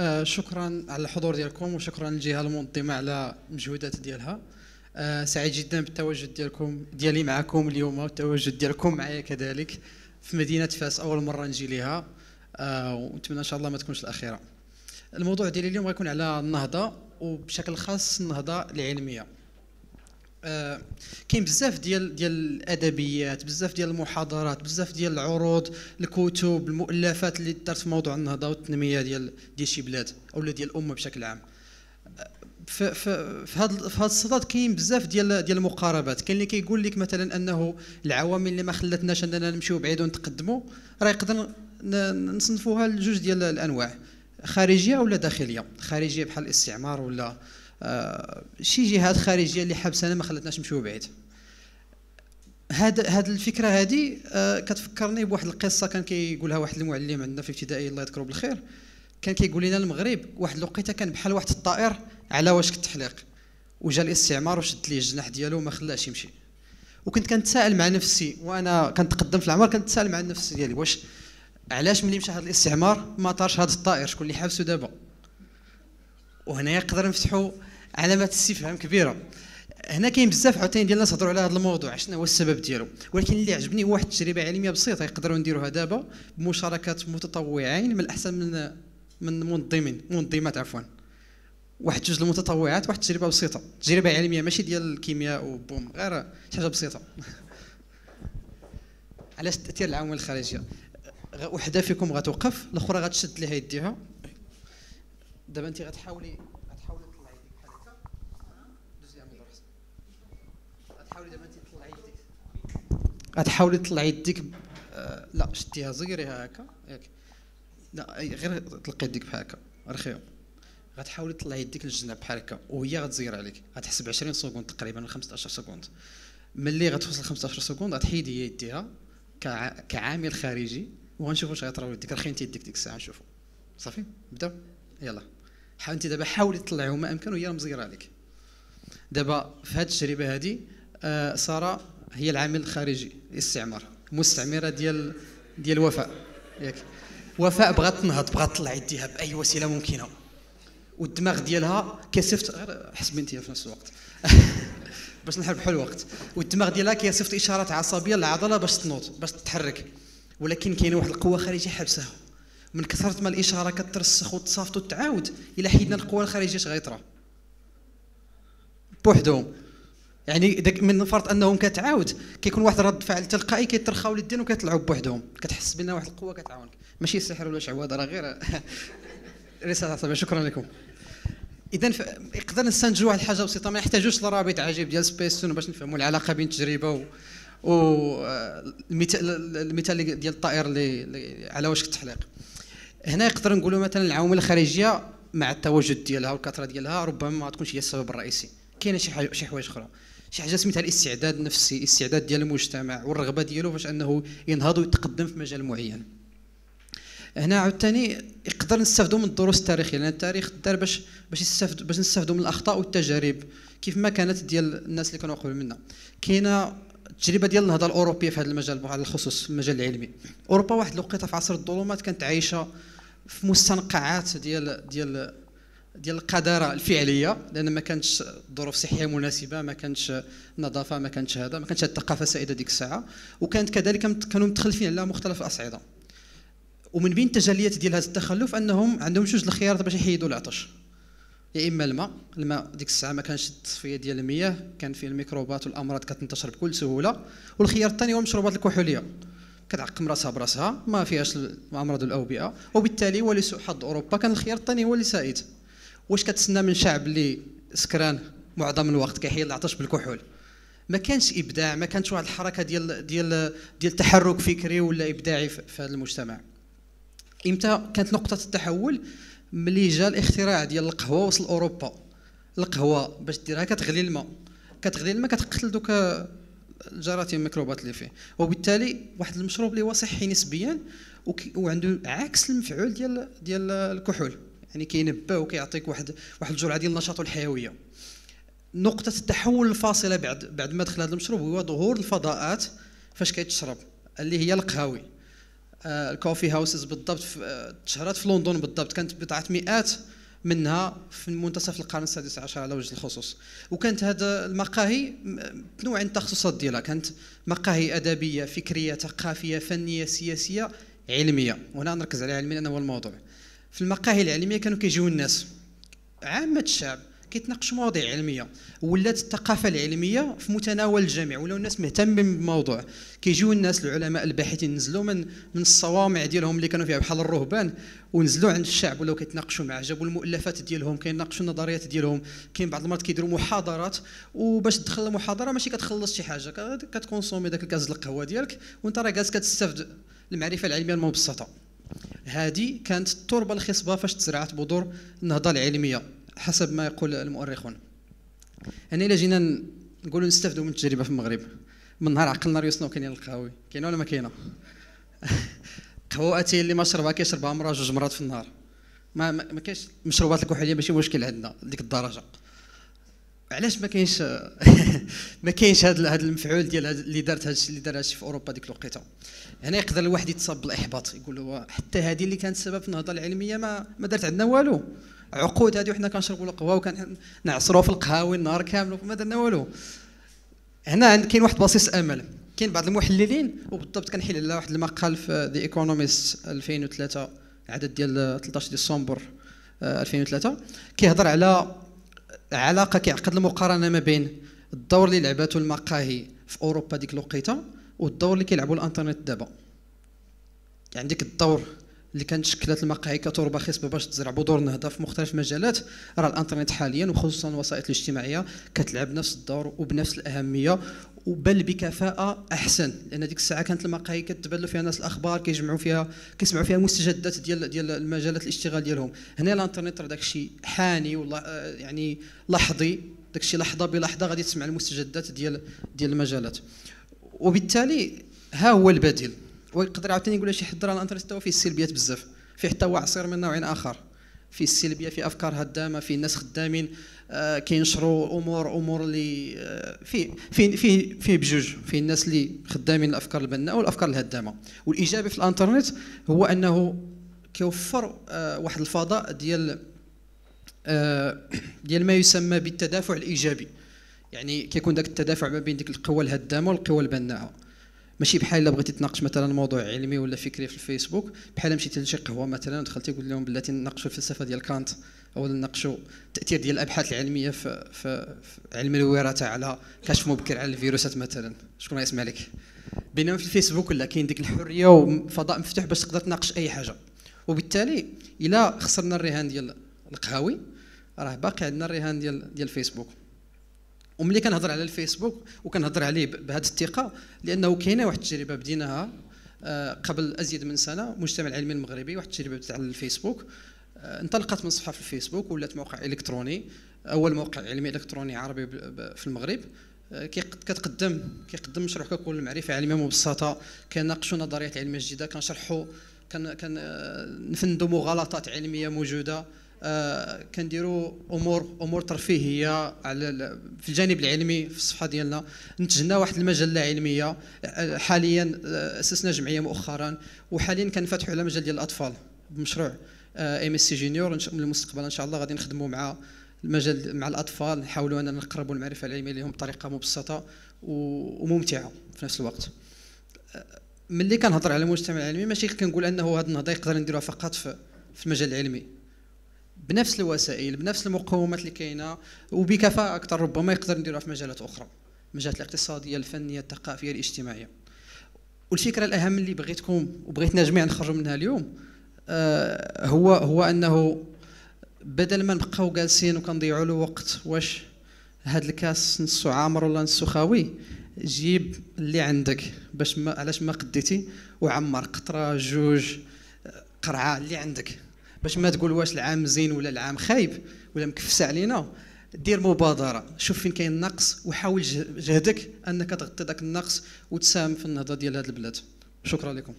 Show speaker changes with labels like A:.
A: آه، شكرا على الحضور ديالكم وشكرا للجهه المنظمه على المجهودات ديالها آه، سعيد جدا بالتواجد ديالكم ديالي معكم اليوم والتواجد ديالكم معايا كذلك في مدينه فاس اول مره نجي ليها آه، ونتمنى ان شاء الله ما تكونش الاخيره الموضوع ديالي اليوم غيكون على النهضه وبشكل خاص النهضه العلميه آه، كاين بزاف ديال ديال الادبيات بزاف ديال المحاضرات بزاف ديال العروض الكتب المؤلفات اللي دارت في موضوع النهضه والتنميه ديال ديال شي بلاد اولا ديال الامه بشكل عام في في هذا في هذا الصدد كاين بزاف ديال ديال المقاربات كاين اللي كيقول لك مثلا انه العوامل اللي ما خلاتناش اننا نمشيو بعيد ونتقدموا راه يقدر نصنفوها لجوج ديال الانواع خارجيه ولا داخليه خارجيه بحال الاستعمار ولا شي جهات خارجيه اللي حبسنا ما خلتناش نمشيو بعيد هاد هاد الفكره هادي آه، كتفكرني بواحد القصه كان كيقولها واحد المعلم عندنا في ابتدائي الله يذكره بالخير كان كيقول لنا المغرب واحد الوقيته كان بحال واحد الطائر على وشك التحليق وجا الاستعمار وشد ليه الجناح ديالو وما خلاش يمشي وكنت كنتسائل مع نفسي وانا كنتقدم في العمر كنتسائل مع نفسي ديالي واش علاش ملي مشى هذا الاستعمار ما طارش هذا الطائر شكون اللي حابسو دابا وهنا يقدر نفتحوا علامات استفهام كبيره هنا كاين بزاف عاوتاني ديال الناس هضروا على هذا الموضوع شنو هو السبب ديالو ولكن اللي عجبني هو واحد التجربه علميه بسيطه يقدروا نديروها دابا بمشاركه متطوعين من الاحسن من من منظمين منظمات عفوا واحد جوج المتطوعات واحد التجربه بسيطه تجربه علميه ماشي ديال الكيمياء وبوم غير شي حاجه بسيطه علاش تاثير العوامل الخارجيه وحده فيكم غتوقف الاخرى غتشد ليها يديها دابا انت غتحاولي غتحاولي تطلعي يديك آه، لا شديها زيريها هكا ياك لا غير طلقي يديك بحال هكا رخيو غتحاولي تطلعي يديك للجناب بحال هكا وهي غتزير عليك غتحسب 20 سكوند تقريبا ولا 15 سكوند ملي غتوصل 15 سكوند غتحيد هي يديها كعامل خارجي وغنشوف واش غيطراو يديك انت يديك ديك الساعه نشوفو صافي نبدا يلا حاول انت دابا حاولي تطلعي ما امكن وهي مزيره عليك دابا في هاد التجربه هذه آه، ساره هي العامل الخارجي الاستعمار مستعمره ديال ديال وفاء ياك وفاء بغات تنهض بغات تطلع يديها باي وسيله ممكنه والدماغ ديالها كيصيفط غير حسبي بنتي في نفس الوقت باش نحربحوا الوقت والدماغ ديالها كيصيفط اشارات عصبيه للعضله باش تنوض باش تتحرك ولكن كاينه واحد القوه خارجيه حبسها من كثرة ما الاشاره كترسخ وتصافط وتعاود إلى حيدنا القوه الخارجيه غيطرى بوحدهم يعني داك من فرط انهم كتعاود كيكون واحد رد فعل تلقائي كيترخاو للدين وكيطلعوا بوحدهم كتحس بان واحد القوه كتعاونك ماشي سحر ولا شعوذه راه غير رساله صعبه شكرا لكم اذا يقدر نستنتج واحد الحاجه بسيطه ما يحتاجوش لرابط عجيب ديال سبيس تون باش نفهموا العلاقه بين التجربه و المثال ديال الطائر اللي على وشك التحليق هنا يقدر نقولوا مثلا العوامل الخارجيه مع التواجد ديالها والكثره ديالها ربما ما تكونش هي السبب الرئيسي كاينه شي حوايج اخرى شي حاجه سميتها الاستعداد النفسي الاستعداد ديال المجتمع والرغبه ديالو فاش انه ينهض ويتقدم في مجال معين هنا عاوتاني يقدر نستافدوا من الدروس التاريخيه لان التاريخ دار باش باش يستافد باش نستافدوا من الاخطاء والتجارب كيف ما كانت ديال الناس اللي كانوا قبل منا كاينه التجربه ديال النهضه الاوروبيه في هذا المجال على الخصوص في المجال العلمي اوروبا واحد الوقيته في عصر الظلمات كانت عايشه في مستنقعات ديال ديال ديال القذاره الفعليه لان ما كانتش ظروف صحيه مناسبه ما كانتش نظافه ما كانتش هذا ما كانتش هذه الثقافه سائده ديك الساعه وكانت كذلك كانوا متخلفين على مختلف الاصعده ومن بين التجليات ديال هذا التخلف انهم عندهم جوج الخيارات باش يحيدوا العطش يا اما الماء الماء ديك الساعه ما كانش التصفيه ديال المياه كان فيه الميكروبات والامراض كتنتشر بكل سهوله والخيار الثاني هو المشروبات الكحوليه كتعقم راسها براسها ما فيهاش الامراض الاوبئه وبالتالي ولسوء حظ اوروبا كان الخيار الثاني هو اللي سائد واش كتسنى من شعب اللي سكران معظم الوقت كيحيد العطش بالكحول ما كانش ابداع ما كانش واحد الحركه ديال ديال ديال تحرك فكري ولا ابداعي في هذا المجتمع امتى كانت نقطه التحول ملي جا الاختراع ديال القهوه وصل اوروبا القهوه باش ديرها كتغلي الماء كتغلي الماء كتقتل دوك الجراثيم الميكروبات اللي فيه وبالتالي واحد المشروب اللي هو صحي نسبيا وعنده عكس المفعول ديال ديال الكحول يعني كينبه وكيعطيك واحد واحد الجرعه ديال النشاط والحيويه نقطه التحول الفاصله بعد بعد ما دخل هذا المشروب هو ظهور الفضاءات فاش كيتشرب اللي هي القهاوي آه، الكوفي هاوسز بالضبط آه، تشهرت في لندن بالضبط كانت بضعه مئات منها في منتصف القرن السادس عشر على وجه الخصوص وكانت هذا المقاهي تنوع التخصصات ديالها كانت مقاهي ادبيه فكريه ثقافيه فنيه سياسيه علميه وهنا نركز على علمي لانه هو الموضوع في المقاهي العلميه كانوا كيجيو الناس عامه الشعب كيتناقشوا مواضيع علميه ولات الثقافه العلميه في متناول الجميع ولاو الناس مهتمين بالموضوع كيجيو الناس العلماء الباحثين نزلوا من من الصوامع ديالهم اللي كانوا فيها بحال الرهبان ونزلوا عند الشعب ولاو كيتناقشوا مع جابوا المؤلفات ديالهم كيناقشوا النظريات ديالهم كاين بعض المرات كيديروا محاضرات وباش تدخل المحاضره ماشي كتخلص شي حاجه كتكونسومي داك الكاز القهوه ديالك وانت راه جالس كتستافد المعرفه العلميه المبسطه هذه كانت التربه الخصبه فاش تزرعت بذور النهضه العلميه حسب ما يقول المؤرخون يعني الا جينا نقولوا نستافدوا من التجربه في المغرب من نهار عقلنا ريوسنا كاينين القهاوي كاينه ولا ما كاينه قهوه اللي ما شربها كيشربها مره جوج مرات في النهار ما ما كاينش مشروبات الكحوليه ماشي مشكل عندنا ديك الدرجه علاش ما كاينش ما كاينش هذا هذا المفعول ديال اللي دارت هذا الشيء اللي دار في اوروبا ديك الوقيته هنا يقدر الواحد يتصاب بالاحباط يقول له حتى هذه اللي كانت سبب في النهضه العلميه ما ما دارت عندنا والو عقود هذه وحنا كنشربوا القهوه وكنعصروا في القهاوي النهار كامل وما درنا والو هنا كاين واحد بصيص امل كاين بعض المحللين وبالضبط كنحيل على واحد المقال في ذا ايكونوميست 2003 عدد ديال 13 ديسمبر 2003 كيهضر على علاقه كيعقد المقارنه ما بين الدور اللي لعباته المقاهي في اوروبا ديك الوقيته والدور اللي كيلعبوا الانترنت دابا يعني ديك الدور اللي كانت شكلت المقاهي كتربه خصبه باش تزرع بذور النهضه في مختلف المجالات راه الانترنت حاليا وخصوصا الوسائط الاجتماعيه كتلعب نفس الدور وبنفس الاهميه وبل بكفاءه احسن لان ديك الساعه كانت المقاهي كتبادلوا فيها ناس الاخبار كيجمعوا فيها كيسمعوا فيها مستجدات ديال ديال المجالات الاشتغال ديالهم هنا الانترنت راه داكشي حاني والله آه، يعني لحظي داكشي لحظه بلحظه غادي تسمع المستجدات ديال ديال المجالات وبالتالي ها هو البديل ويقدر عاوتاني يقول شي حد راه الانترنت توا فيه السلبيات بزاف فيه حتى هو عصير من نوع اخر فيه السلبيه فيه افكار هدامه فيه ناس خدامين آه كينشروا امور امور اللي آه فيه فيه فيه بجوج فيه الناس اللي خدامين الافكار البناءه والافكار الهدامه والايجابي في الانترنت هو انه كيوفر آه واحد الفضاء ديال آه ديال ما يسمى بالتدافع الايجابي يعني كيكون داك التدافع ما بين ديك القوى الهدامه والقوى البناءه ماشي بحال الا بغيتي تناقش مثلا موضوع علمي ولا فكري في الفيسبوك بحال مشيتي لشي قهوه مثلا دخلتي قلت لهم بلاتي نناقشوا الفلسفه ديال كانت او نناقشوا التاثير ديال الابحاث العلميه في, في, في علم الوراثه على كشف مبكر على الفيروسات مثلا شكون يسمع لك بينما في الفيسبوك لا كاين ديك الحريه وفضاء مفتوح باش تقدر تناقش اي حاجه وبالتالي الا خسرنا الرهان ديال القهاوي راه باقي عندنا الرهان ديال ديال الفيسبوك وملي كنهضر على الفيسبوك وكنهضر عليه بهذه الثقه لانه كاينه واحد التجربه بديناها آه، قبل ازيد من سنه مجتمع العلمي المغربي واحد التجربه على الفيسبوك آه، انطلقت من صفحه في الفيسبوك ولات موقع الكتروني اول موقع علمي الكتروني عربي في المغرب آه، كتقدم كيقدم مشروع ككل المعرفه علميه مبسطه كناقشوا نظريات علميه جديده كنشرحوا كنفندوا مغالطات علميه موجوده آه، كنديروا امور امور ترفيهيه على في الجانب العلمي في الصفحه ديالنا نتجنا واحد المجله علميه آه، حاليا آه، اسسنا جمعيه مؤخرا وحاليا كنفتحوا على مجال ديال الاطفال بمشروع ام اس سي جونيور المستقبل ان شاء الله غادي نخدموا مع المجال مع الاطفال نحاولوا اننا نقربوا المعرفه العلميه لهم بطريقه مبسطه وممتعه في نفس الوقت ملي كنهضر على المجتمع العلمي ماشي كنقول انه هذا النهضه يقدر نديروها فقط في المجال العلمي بنفس الوسائل بنفس المقومات اللي كاينه وبكفاءه اكثر ربما يقدر نديروها في مجالات اخرى المجالات الاقتصاديه الفنيه الثقافيه الاجتماعيه والفكره الاهم اللي بغيتكم وبغيتنا جميعا نخرجوا منها اليوم آه هو هو انه بدل ما نبقاو جالسين وكنضيعوا الوقت واش هاد الكاس نصو عامر ولا نصو خاوي جيب اللي عندك باش ما علاش ما قديتي وعمر قطره جوج قرعه اللي عندك باش ما تقول واش العام زين ولا العام خايب ولا مكفس علينا دير مبادره شوف فين كاين نقص وحاول جهدك انك تغطي ذاك النقص وتساهم في النهضه ديال هذه البلاد شكرا لكم